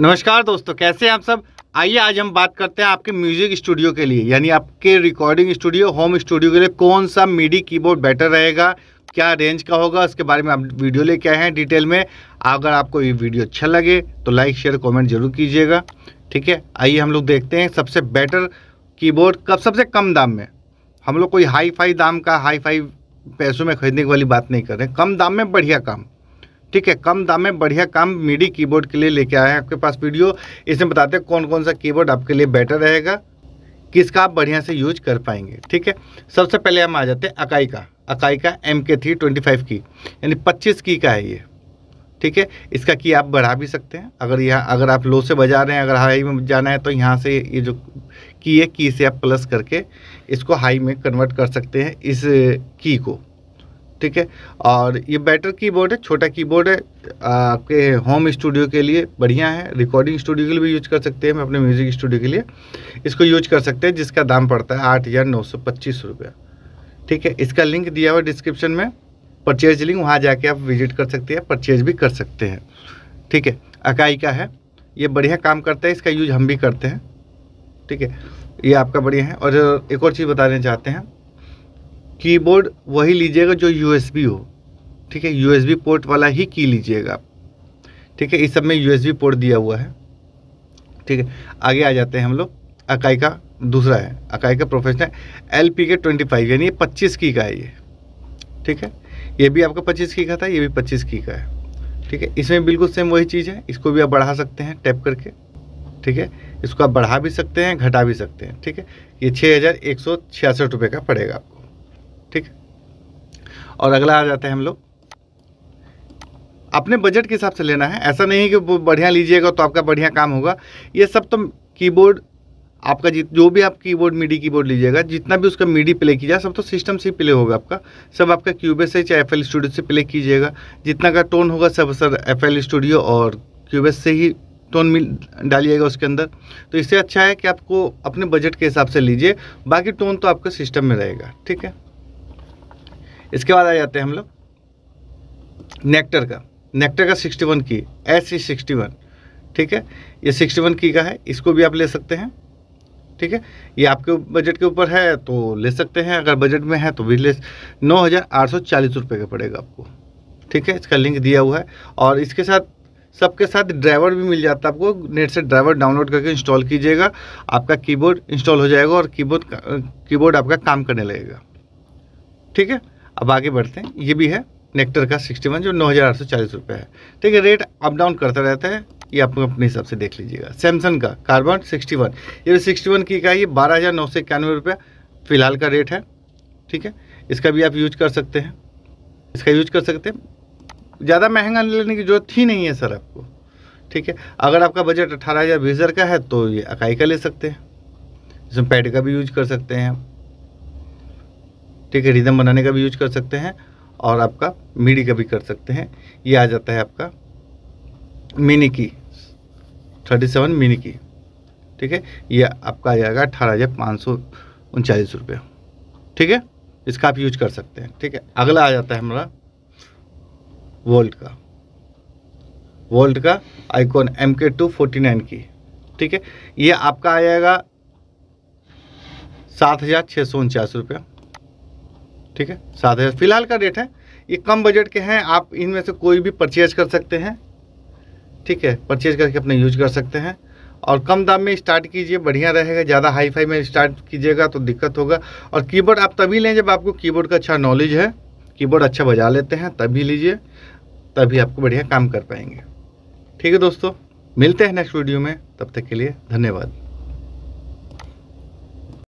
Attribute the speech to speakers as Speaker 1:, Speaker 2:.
Speaker 1: नमस्कार दोस्तों कैसे हैं आप सब आइए आज हम बात करते हैं आपके म्यूज़िक स्टूडियो के लिए यानी आपके रिकॉर्डिंग स्टूडियो होम स्टूडियो के लिए कौन सा मीडी कीबोर्ड बेटर रहेगा क्या रेंज का होगा उसके बारे में आप वीडियो लेके आए हैं डिटेल में अगर आपको ये वीडियो अच्छा लगे तो लाइक शेयर कॉमेंट जरूर कीजिएगा ठीक है आइए हम लोग देखते हैं सबसे बेटर कीबोर्ड कब सबसे कम दाम में हम लोग कोई हाई फाई दाम का हाई फाई पैसों में खरीदने वाली बात नहीं कर रहे कम दाम में बढ़िया काम ठीक है कम दाम में बढ़िया काम मीडी कीबोर्ड के लिए लेके आए हैं आपके पास वीडियो इसमें बताते हैं कौन कौन सा कीबोर्ड आपके लिए बेटर रहेगा किसका आप बढ़िया से यूज कर पाएंगे ठीक है सबसे पहले हम आ जाते हैं अकाई का अकाई का एम के थ्री ट्वेंटी फाइव की यानी पच्चीस की का है ये ठीक है इसका की आप बढ़ा भी सकते हैं अगर यहाँ अगर आप लो से बजा रहे हैं अगर हाई में जाना है तो यहाँ से ये जो की है की से आप प्लस करके इसको हाई में कन्वर्ट कर सकते हैं इस की को ठीक है और ये बेटर कीबोर्ड है छोटा कीबोर्ड है आपके होम स्टूडियो के लिए बढ़िया है रिकॉर्डिंग स्टूडियो के लिए भी यूज कर सकते हैं हम अपने म्यूज़िक स्टूडियो के लिए इसको यूज कर सकते हैं जिसका दाम पड़ता है आठ हज़ार नौ सौ पच्चीस रुपया ठीक है इसका लिंक दिया हुआ डिस्क्रिप्शन में परचेज लिंक वहाँ जाके आप विजिट कर सकते हैं परचेज भी कर सकते हैं ठीक है अकाई का है ये बढ़िया काम करता है इसका यूज हम भी करते हैं ठीक है ये आपका बढ़िया है और एक और चीज़ बताना चाहते हैं कीबोर्ड वही लीजिएगा जो यूएसबी हो ठीक है यूएसबी पोर्ट वाला ही की लीजिएगा ठीक है इस सब में यूएसबी पोर्ट दिया हुआ है ठीक है आगे आ जाते हैं हम लोग अकाई का दूसरा है अकाई का professional L P K twenty five यानी पच्चीस की का है ये ठीक है ये भी आपका पच्चीस की का था ये भी पच्चीस की का है ठीक है इसमें बिल्कुल सेम वही चीज़ है इसको भी आप बढ़ा सकते हैं टैप करके ठीक है इसको आप बढ़ा भी सकते हैं घटा भी सकते हैं ठीक है ये छः हज़ार एक सौ छियासठ रुपये का पड़ेगा आपको ठीक और अगला आ जाते हैं हम लोग अपने बजट के हिसाब से लेना है ऐसा नहीं कि बढ़िया लीजिएगा तो आपका बढ़िया काम होगा ये सब तो कीबोर्ड आपका जित जो भी आप कीबोर्ड मीडी कीबोर्ड लीजिएगा जितना भी उसका मीडी प्ले कीजिएगा सब तो सिस्टम से ही प्ले होगा आपका सब आपका क्यूबे से चाहे एफ स्टूडियो से प्ले कीजिएगा जितना का टोन होगा सब सर एफ स्टूडियो और क्यूबेस से ही टोन मिल डालिएगा उसके अंदर तो इससे अच्छा है कि आपको अपने बजट के हिसाब से लीजिए बाकी टोन तो आपके सिस्टम में रहेगा ठीक है इसके बाद आ जाते हैं हम लोग नेक्टर का नेक्टर का 61 की एस सी सिक्सटी ठीक है ये 61 की का है इसको भी आप ले सकते हैं ठीक है ये आपके बजट के ऊपर है तो ले सकते हैं अगर बजट में है तो भी ले नौ हज़ार आठ सौ चालीस रुपये का पड़ेगा आपको ठीक है इसका लिंक दिया हुआ है और इसके साथ सबके साथ ड्राइवर भी मिल जाता है आपको नेट से ड्राइवर डाउनलोड करके इंस्टॉल कीजिएगा आपका कीबोर्ड इंस्टॉल हो जाएगा और कीबोर्ड कीबोर्ड आपका काम करने लगेगा ठीक है अब आगे बढ़ते हैं ये भी है नेक्टर का सिक्सटी वन जो नौ हज़ार आठ सौ चालीस रुपये है ठीक है रेट अप डाउन करता रहता है ये आप अपने हिसाब से देख लीजिएगा सैमसंग का कार्बन सिक्सटी वन ये सिक्सटी वन की इकाई बारह हज़ार नौ सौ इक्यानवे फ़िलहाल का रेट है ठीक है इसका भी आप यूज कर सकते हैं इसका यूज कर सकते हैं ज़्यादा महंगा लेने की जरूरत ही नहीं है सर आपको ठीक है अगर आपका बजट अठारह हज़ार बीस हज़ार का है तो ये अकाई का ले सकते हैं इसमें पैड का भी यूज कर सकते हैं आप ठीक है रिदम बनाने का भी यूज कर सकते हैं और आपका मिडी का भी कर सकते हैं ये आ जाता है आपका मिनी की थर्टी सेवन मिनी की ठीक है ये आपका आ जाएगा अठारह हज़ार पाँच सौ उनचालीस रुपये ठीक है इसका आप यूज कर सकते हैं ठीक है अगला आ जाता है हमारा वोल्ट का वोल्ट का icon M K two forty nine की ठीक है ये आपका आ जाएगा सात हज़ार छः सौ उनचास रुपया ठीक है सात हज़ार फिलहाल का रेट है ये कम बजट के हैं आप इनमें से कोई भी परचेज कर सकते हैं ठीक है परचेज करके अपने यूज कर सकते हैं और कम दाम में स्टार्ट कीजिए बढ़िया रहेगा ज़्यादा हाई फाई में स्टार्ट कीजिएगा तो दिक्कत होगा और कीबोर्ड आप तभी लें जब आपको कीबोर्ड का अच्छा नॉलेज है कीबोर्ड अच्छा बजा लेते हैं तभी लीजिए तभी आपको बढ़िया काम कर पाएंगे ठीक है दोस्तों मिलते हैं नेक्स्ट वीडियो में तब तक के लिए धन्यवाद